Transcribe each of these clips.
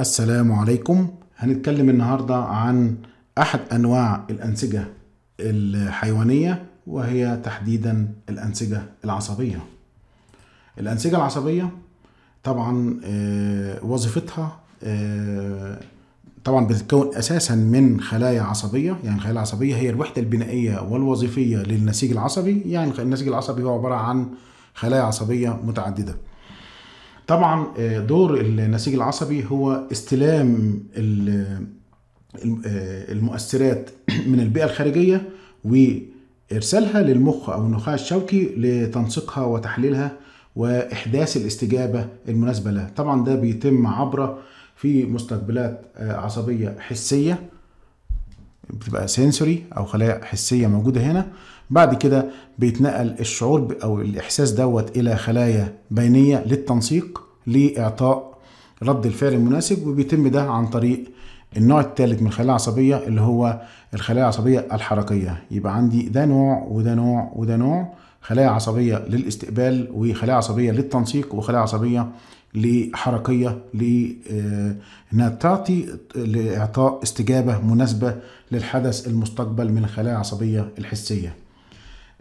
السلام عليكم هنتكلم النهاردة عن أحد أنواع الأنسجة الحيوانية وهي تحديدا الأنسجة العصبية الأنسجة العصبية طبعا آه، وظيفتها آه، طبعا بتتكون أساسا من خلايا عصبية يعني الخلايا العصبية هي الوحدة البنائية والوظيفية للنسيج العصبي يعني النسيج العصبي هو عبارة عن خلايا عصبية متعددة طبعا آه، دور النسيج العصبي هو استلام آه، آه، المؤثرات من البيئة الخارجية وإرسالها للمخ أو النخاع الشوكي لتنسيقها وتحليلها وإحداث الاستجابة المناسبة لها طبعا ده بيتم عبر في مستقبلات عصبية حسية بتبقى سنسوري أو خلايا حسية موجودة هنا بعد كده بيتنقل الشعور او الاحساس دوت الى خلايا بينيه للتنسيق لاعطاء رد الفعل المناسب وبيتم ده عن طريق النوع الثالث من الخلايا العصبيه اللي هو الخلايا العصبيه الحركيه يبقى عندي ده نوع وده نوع وده نوع خلايا عصبيه للاستقبال وخلايا عصبيه للتنسيق وخلايا عصبيه لحركيه لانها آه، تعطي لاعطاء استجابه مناسبه للحدث المستقبل من الخلايا العصبيه الحسيه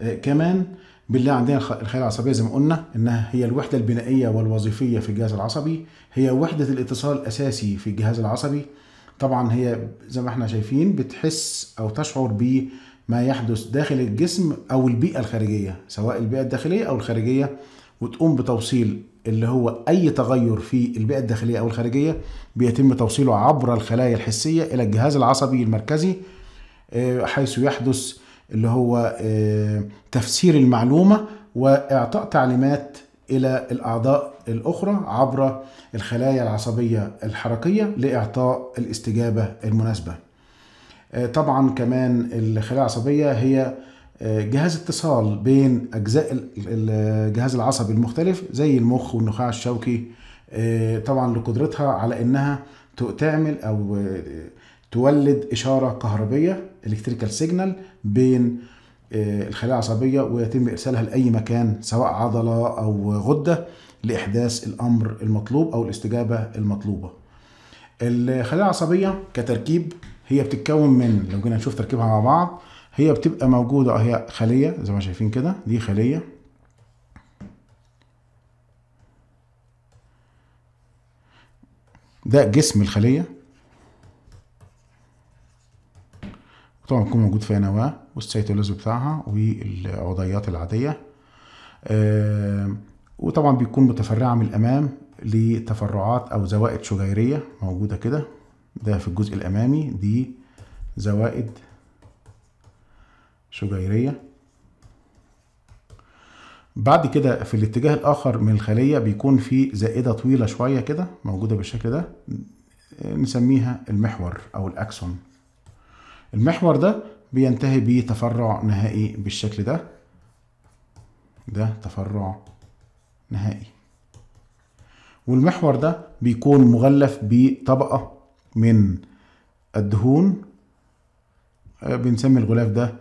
آه، كمان بالله عندنا الخلايا العصبيه زي ما قلنا انها هي الوحده البنائيه والوظيفيه في الجهاز العصبي هي وحده الاتصال الاساسي في الجهاز العصبي طبعا هي زي ما احنا شايفين بتحس او تشعر بما يحدث داخل الجسم او البيئه الخارجيه سواء البيئه الداخليه او الخارجيه وتقوم بتوصيل اللي هو اي تغير في البيئه الداخليه او الخارجيه بيتم توصيله عبر الخلايا الحسيه الى الجهاز العصبي المركزي آه، حيث يحدث اللي هو آه، تفسير المعلومه واعطاء تعليمات الى الاعضاء الاخرى عبر الخلايا العصبيه الحركيه لاعطاء الاستجابه المناسبه. آه، طبعا كمان الخلايا العصبيه هي آه، جهاز اتصال بين اجزاء الجهاز العصبي المختلف زي المخ والنخاع الشوكي طبعا لقدرتها على انها تعمل او تولد إشارة كهربية إلكتريكال سيجنال بين آه، الخلايا العصبية ويتم إرسالها لأي مكان سواء عضلة أو غدة لإحداث الأمر المطلوب أو الاستجابة المطلوبة الخلايا العصبية كتركيب هي بتتكون من لو جينا نشوف تركيبها مع بعض هي بتبقى موجودة هي خلية زي ما شايفين كده دي خلية ده جسم الخلية طبعا بيكون موجود فيها نواه والسيتوبلازم بتاعها والعضيات العاديه وطبعا بيكون متفرعه من الامام لتفرعات او زوائد شجيريه موجوده كده ده في الجزء الامامي دي زوائد شجيريه بعد كده في الاتجاه الاخر من الخليه بيكون في زائده طويله شويه كده موجوده بالشكل ده نسميها المحور او الاكسون المحور ده بينتهي بتفرع نهائي بالشكل ده ده تفرع نهائي والمحور ده بيكون مغلف بطبقة من الدهون آه، بنسمي الغلاف ده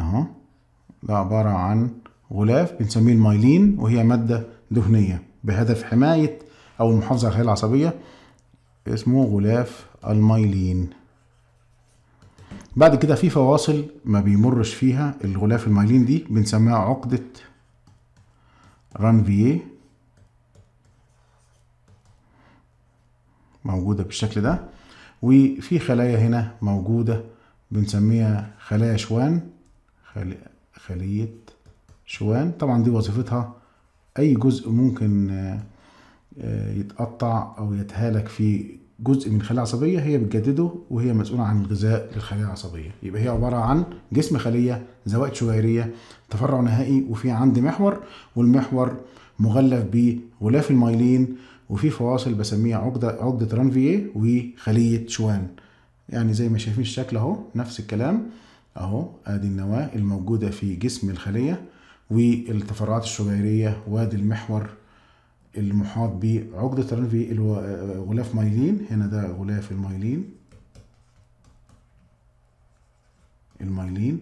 اهو ده عبارة عن غلاف بنسميه المايلين وهي مادة دهنية بهدف حماية أو المحافظة على الخلايا العصبية اسمه غلاف المايلين بعد كده في فواصل ما بيمرش فيها الغلاف المايلين دي بنسميها عقدة رانفيه موجودة بالشكل ده وفي خلايا هنا موجودة بنسميها خلايا شوان خلية شوان طبعا دي وظيفتها أي جزء ممكن آه، يتقطع أو يتهالك في جزء من خلايا عصبيه هي بتجدده وهي مسؤوله عن الغذاء للخلايا العصبيه يبقى هي عباره عن جسم خليه زوائد شويريه تفرع نهائي وفي عندي محور والمحور مغلف بغلاف المايلين وفي فواصل بسميها عقده عقده رانفييه وخليه شوان يعني زي ما شايفين الشكل اهو نفس الكلام اهو ادي النواه الموجوده في جسم الخليه والتفرعات الشويريه وادي المحور المحاط بعقدة رن غلاف مايلين هنا ده غلاف المايلين المايلين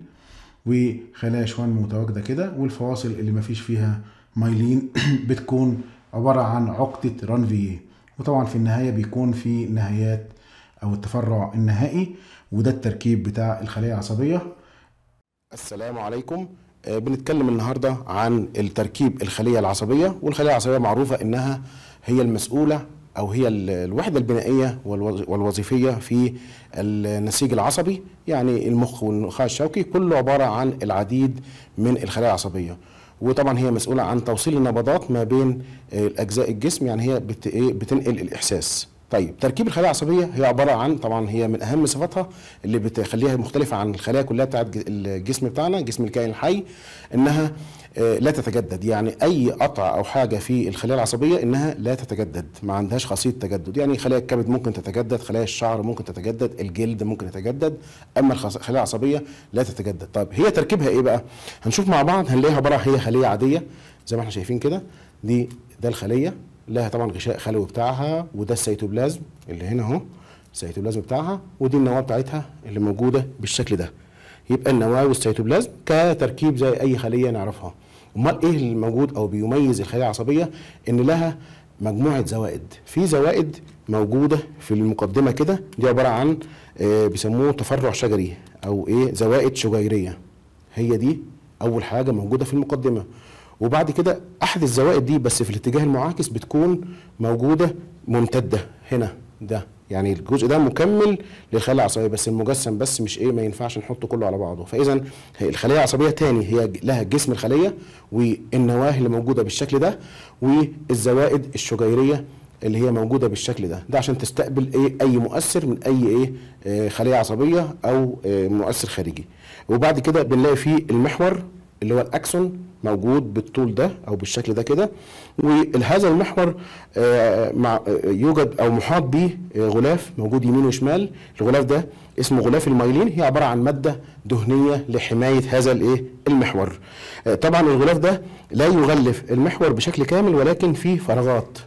وخلايا شوان متواجدة كده والفواصل اللي ما فيش فيها مايلين بتكون عبارة عن عقدة رانفييه وطبعا في النهاية بيكون في نهايات أو التفرع النهائي وده التركيب بتاع الخلايا العصبية السلام عليكم آه، بنتكلم النهارده عن التركيب الخليه العصبيه والخليه العصبيه معروفه انها هي المسؤوله او هي الوحده البنائيه والوظيفيه في النسيج العصبي يعني المخ والنخاع الشوكي كله عباره عن العديد من الخلايا العصبيه وطبعا هي مسؤوله عن توصيل النبضات ما بين آه، اجزاء الجسم يعني هي إيه، بتنقل الاحساس طيب تركيب الخلايا العصبيه هي عباره عن طبعا هي من اهم صفاتها اللي بتخليها مختلفه عن الخلايا كلها بتاعت الجسم بتاعنا جسم الكائن الحي انها آه، لا تتجدد يعني اي قطع او حاجه في الخلايا العصبيه انها لا تتجدد ما عندهاش خاصيه تجدد يعني خلايا الكبد ممكن تتجدد خلايا الشعر ممكن تتجدد الجلد ممكن يتجدد اما الخلايا العصبيه لا تتجدد طيب هي تركيبها ايه بقى هنشوف مع بعض هنلاقيها عباره هي خليه عاديه زي ما احنا شايفين كده دي ده الخليه لها طبعا غشاء خلوي بتاعها وده السيتوبلازم اللي هنا اهو السيتوبلازم بتاعها ودي النواه بتاعتها اللي موجوده بالشكل ده يبقى النواه والسيتوبلازم كتركيب زي اي خليه نعرفها امال ايه اللي موجود او بيميز الخليه العصبيه ان لها مجموعه زوائد في زوائد موجوده في المقدمه كده دي عباره عن آه، بيسموه تفرع شجري او ايه زوائد شجيريه هي دي اول حاجه موجوده في المقدمه وبعد كده احد الزوائد دي بس في الاتجاه المعاكس بتكون موجوده ممتده هنا ده يعني الجزء ده مكمل للخلايا العصبيه بس المجسم بس مش ايه ما ينفعش نحطه كله على بعضه فاذا الخليه العصبيه تاني هي لها جسم الخليه والنواه اللي موجوده بالشكل ده والزوائد الشجيريه اللي هي موجوده بالشكل ده ده عشان تستقبل ايه اي مؤثر من اي ايه آه، خليه عصبيه او آه، مؤثر خارجي وبعد كده بنلاقي فيه المحور اللي هو الاكسون موجود بالطول ده او بالشكل ده كده وهذا المحور آه، مع آه، يوجد او محاط به آه، غلاف موجود يمين وشمال الغلاف ده اسمه غلاف المايلين هي عباره عن ماده دهنيه لحمايه هذا الايه المحور طبعا الغلاف ده لا يغلف المحور بشكل كامل ولكن فيه فراغات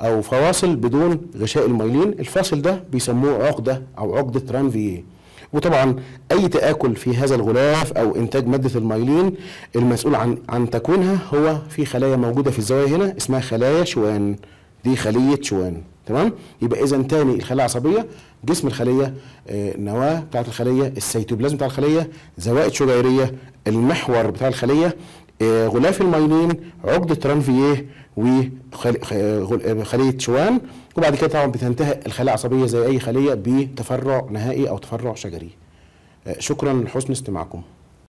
او فواصل بدون غشاء المايلين الفاصل ده بيسموه عقده او عقده ترانفييه وطبعا اي تاكل في هذا الغلاف او انتاج ماده المايلين المسؤول عن عن تكوينها هو في خلايا موجوده في الزوايا هنا اسمها خلايا شوان دي خليه شوان تمام يبقى اذا تاني الخلايا العصبيه جسم الخليه النواه آه، بتاعت الخليه السيتوبلازم بتاع الخليه زوائد شجيريه المحور بتاع الخليه آه، غلاف المايلين عقده رانفييه وخليه آه، آه، شوان وبعد كده طبعا بتنتهي الخلايا العصبيه زي اي خليه بتفرع نهائي او تفرع شجري شكرا لحسن استماعكم